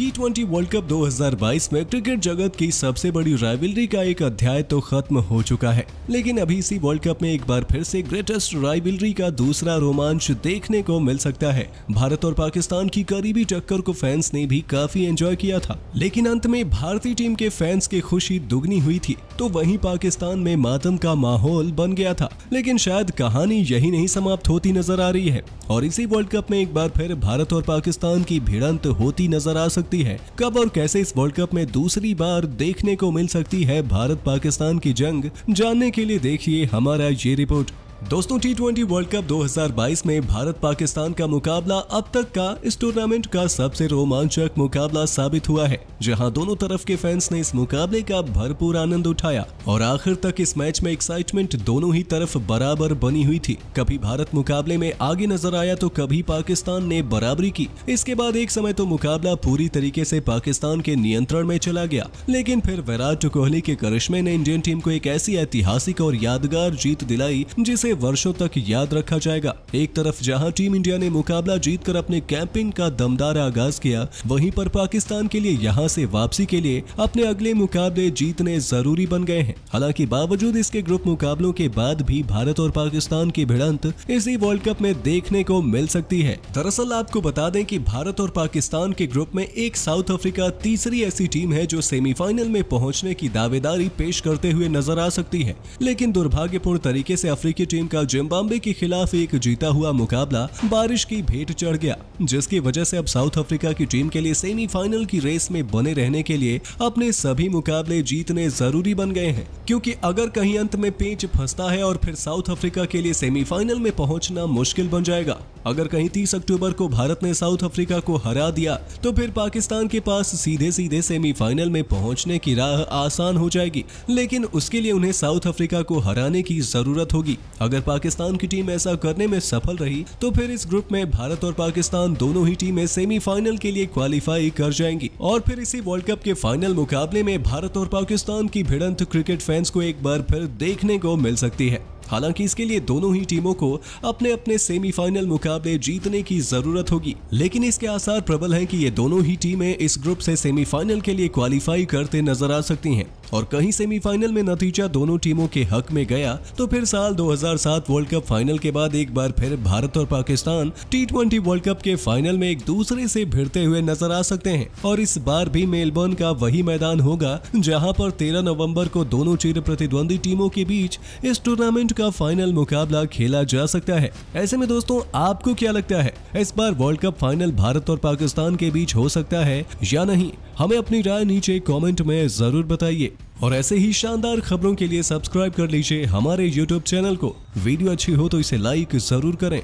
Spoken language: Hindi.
टी ट्वेंटी वर्ल्ड कप 2022 में क्रिकेट जगत की सबसे बड़ी राइवलरी का एक अध्याय तो खत्म हो चुका है लेकिन अभी इसी वर्ल्ड कप में एक बार फिर से ग्रेटेस्ट राइवलरी का दूसरा रोमांच देखने को मिल सकता है भारत और पाकिस्तान की करीबी टक्कर को फैंस ने भी काफी एंजॉय किया था लेकिन अंत में भारतीय टीम के फैंस की खुशी दुगनी हुई थी तो वही पाकिस्तान में मातम का माहौल बन गया था लेकिन शायद कहानी यही नहीं समाप्त होती नजर आ रही है और इसी वर्ल्ड कप में एक बार फिर भारत और पाकिस्तान की भिड़ंत होती नजर आ सकती सकती है कब और कैसे इस वर्ल्ड कप में दूसरी बार देखने को मिल सकती है भारत पाकिस्तान की जंग जानने के लिए देखिए हमारा ये रिपोर्ट दोस्तों टी ट्वेंटी वर्ल्ड कप 2022 में भारत पाकिस्तान का मुकाबला अब तक का इस टूर्नामेंट का सबसे रोमांचक मुकाबला साबित हुआ है जहां दोनों तरफ के फैंस ने इस मुकाबले का भरपूर आनंद उठाया और आखिर तक इस मैच में एक्साइटमेंट दोनों ही तरफ बराबर बनी हुई थी कभी भारत मुकाबले में आगे नजर आया तो कभी पाकिस्तान ने बराबरी की इसके बाद एक समय तो मुकाबला पूरी तरीके ऐसी पाकिस्तान के नियंत्रण में चला गया लेकिन फिर विराट कोहली के करिश्मे ने इंडियन टीम को एक ऐसी ऐतिहासिक और यादगार जीत दिलाई जिसे इसे वर्षों तक याद रखा जाएगा एक तरफ जहां टीम इंडिया ने मुकाबला जीतकर अपने कैंपिंग का दमदार आगाज किया वहीं पर पाकिस्तान के लिए यहां से वापसी के लिए अपने अगले मुकाबले जीतने जरूरी बन गए हैं हालांकि बावजूद इसके ग्रुप मुकाबलों के बाद भी भारत और पाकिस्तान की भिड़ंत इसी वर्ल्ड कप में देखने को मिल सकती है दरअसल आपको बता दें की भारत और पाकिस्तान के ग्रुप में एक साउथ अफ्रीका तीसरी ऐसी टीम है जो सेमीफाइनल में पहुँचने की दावेदारी पेश करते हुए नजर आ सकती है लेकिन दुर्भाग्यपूर्ण तरीके से अफ्रीकी टीम टीम का जिम्बाब्वे के खिलाफ एक जीता हुआ मुकाबला बारिश की भेंट चढ़ गया जिसकी वजह से अब साउथ अफ्रीका की टीम के लिए सेमीफाइनल की रेस में बने रहने के लिए अपने सभी मुकाबले जीतने जरूरी बन गए हैं क्योंकि अगर कहीं अंत में पेच फंसता है और फिर साउथ अफ्रीका के लिए सेमीफाइनल में पहुंचना मुश्किल बन जाएगा अगर कहीं तीस अक्टूबर को भारत ने साउथ अफ्रीका को हरा दिया तो फिर पाकिस्तान के पास सीधे सीधे सेमीफाइनल में पहुंचने की राह आसान हो जाएगी लेकिन उसके लिए उन्हें साउथ अफ्रीका को हराने की जरूरत होगी अगर पाकिस्तान की टीम ऐसा करने में सफल रही तो फिर इस ग्रुप में भारत और पाकिस्तान दोनों ही टीमें सेमीफाइनल के लिए क्वालिफाई कर जाएंगी और फिर इसी वर्ल्ड कप के फाइनल मुकाबले में भारत और पाकिस्तान की भिड़ंत क्रिकेट फैंस को एक बार फिर देखने को मिल सकती है हालांकि इसके लिए दोनों ही टीमों को अपने अपने सेमीफाइनल मुकाबले जीतने की जरूरत होगी लेकिन इसके आसार प्रबल है की ये दोनों ही टीमें इस ग्रुप से सेमीफाइनल के लिए क्वालिफाई करते नजर आ सकती है और कहीं सेमीफाइनल में नतीजा दोनों टीमों के हक में गया तो फिर साल 2007 वर्ल्ड कप फाइनल के बाद एक बार फिर भारत और Pakistan T twenty world cup के फाइनल में एक दूसरे से भिड़ते हुए नजर आ सकते हैं और इस बार भी मेलबर्न का वही मैदान होगा जहां पर 13 नवंबर को दोनों चिर प्रतिद्वंदी टीमों के बीच इस टूर्नामेंट का फाइनल मुकाबला खेला जा सकता है ऐसे में दोस्तों आपको क्या लगता है इस बार वर्ल्ड कप फाइनल भारत और पाकिस्तान के बीच हो सकता है या नहीं हमें अपनी राय नीचे कमेंट में जरूर बताइए और ऐसे ही शानदार खबरों के लिए सब्सक्राइब कर लीजिए हमारे यूट्यूब चैनल को वीडियो अच्छी हो तो इसे लाइक जरूर करें